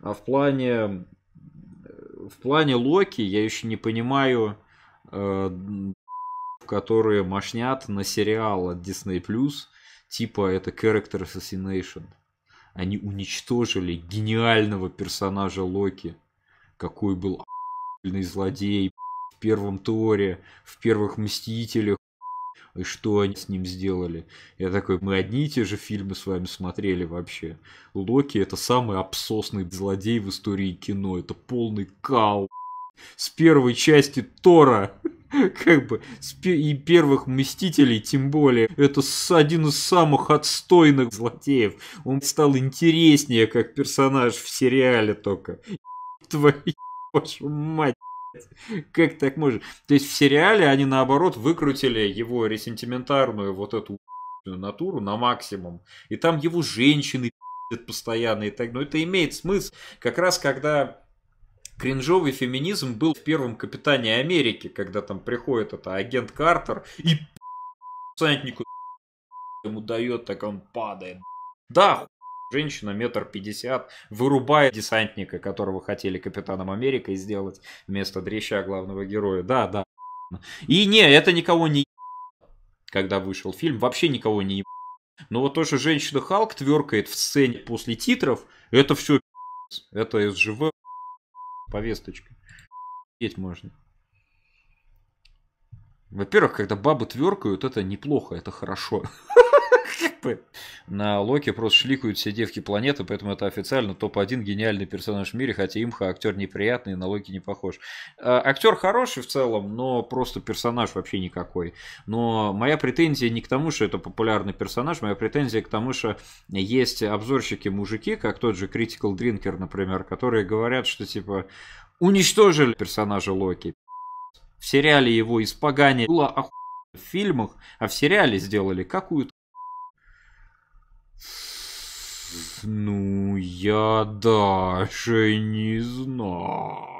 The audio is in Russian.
А в плане, в плане Локи я еще не понимаю, э, которые мошнят на сериал от Disney+, типа это Character Assassination. Они уничтожили гениального персонажа Локи, какой был злодей в первом Торе, в первых Мстителях, и что они с ним сделали. Я такой, мы одни и те же фильмы с вами смотрели вообще. Локи это самый обсосный злодей в истории кино, это полный кал С первой части Тора как бы, и первых Мстителей, тем более, это один из самых отстойных злодеев. Он стал интереснее, как персонаж в сериале только. Твою вашу мать. Как так можно? То есть в сериале они наоборот выкрутили его ресентиментарную вот эту натуру на максимум. И там его женщины постоянно и так. Но ну, это имеет смысл. Как раз когда кринжовый феминизм был в первом Капитане Америки, когда там приходит это агент Картер и сантнику ему дает, так он падает. Да, Женщина метр пятьдесят вырубает десантника, которого хотели Капитаном Америкой сделать вместо дреща главного героя. Да, да. И не, это никого не когда вышел фильм, вообще никого не Но вот то, что женщина Халк тверкает в сцене после титров, это все это СЖВ повесточка. Петь можно. Во-первых, когда бабы тверкают, это неплохо, это хорошо. На Локи просто шликают все девки планеты, поэтому это официально топ-1 гениальный персонаж в мире, хотя имха актер неприятный, на Локи не похож. А, актер хороший в целом, но просто персонаж вообще никакой. Но моя претензия не к тому, что это популярный персонаж, моя претензия к тому, что есть обзорщики-мужики, как тот же Critical Drinker, например, которые говорят, что типа уничтожили персонажа Локи. В сериале его испоганили, было оху... в фильмах, а в сериале сделали какую-то ну, я даже не знаю.